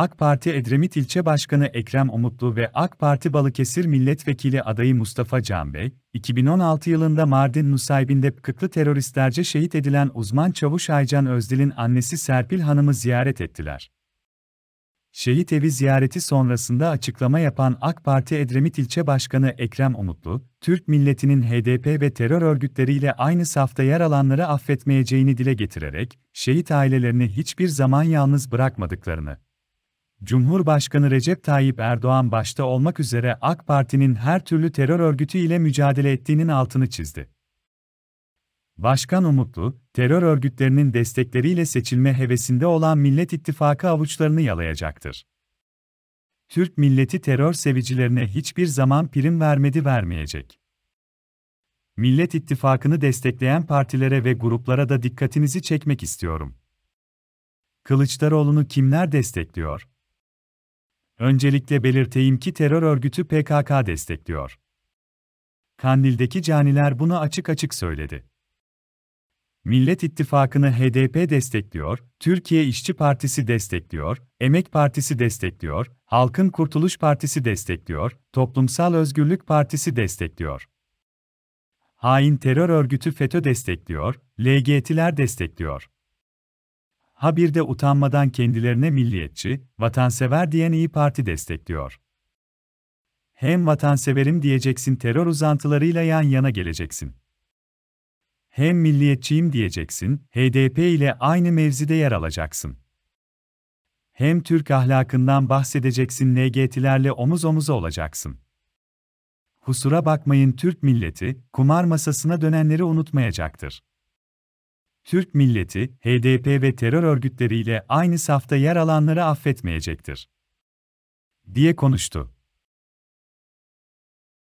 AK Parti Edremit İlçe Başkanı Ekrem Umutlu ve AK Parti Balıkesir Milletvekili adayı Mustafa Can Bey, 2016 yılında Mardin Nusaybin'de kıtlı teröristlerce şehit edilen uzman çavuş Aycan Özdil'in annesi Serpil Hanım'ı ziyaret ettiler. Şehit evi ziyareti sonrasında açıklama yapan AK Parti Edremit İlçe Başkanı Ekrem Umutlu, Türk milletinin HDP ve terör örgütleriyle aynı safta yer alanları affetmeyeceğini dile getirerek, şehit ailelerini hiçbir zaman yalnız bırakmadıklarını Cumhurbaşkanı Recep Tayyip Erdoğan başta olmak üzere AK Parti'nin her türlü terör örgütü ile mücadele ettiğinin altını çizdi. Başkan Umutlu, terör örgütlerinin destekleriyle seçilme hevesinde olan Millet İttifakı avuçlarını yalayacaktır. Türk milleti terör sevicilerine hiçbir zaman prim vermedi vermeyecek. Millet İttifakı'nı destekleyen partilere ve gruplara da dikkatinizi çekmek istiyorum. Kılıçdaroğlu'nu kimler destekliyor? Öncelikle belirteyim ki terör örgütü PKK destekliyor. Kandil'deki caniler bunu açık açık söyledi. Millet İttifakı'nı HDP destekliyor, Türkiye İşçi Partisi destekliyor, Emek Partisi destekliyor, Halkın Kurtuluş Partisi destekliyor, Toplumsal Özgürlük Partisi destekliyor. Hain terör örgütü FETÖ destekliyor, LGT'ler destekliyor ha bir de utanmadan kendilerine milliyetçi, vatansever diyen İyi Parti destekliyor. Hem vatanseverim diyeceksin terör uzantılarıyla yan yana geleceksin. Hem milliyetçiyim diyeceksin, HDP ile aynı mevzide yer alacaksın. Hem Türk ahlakından bahsedeceksin LGT'lerle omuz omuza olacaksın. Husura bakmayın Türk milleti, kumar masasına dönenleri unutmayacaktır. Türk milleti, HDP ve terör örgütleriyle aynı safta yer alanları affetmeyecektir. Diye konuştu.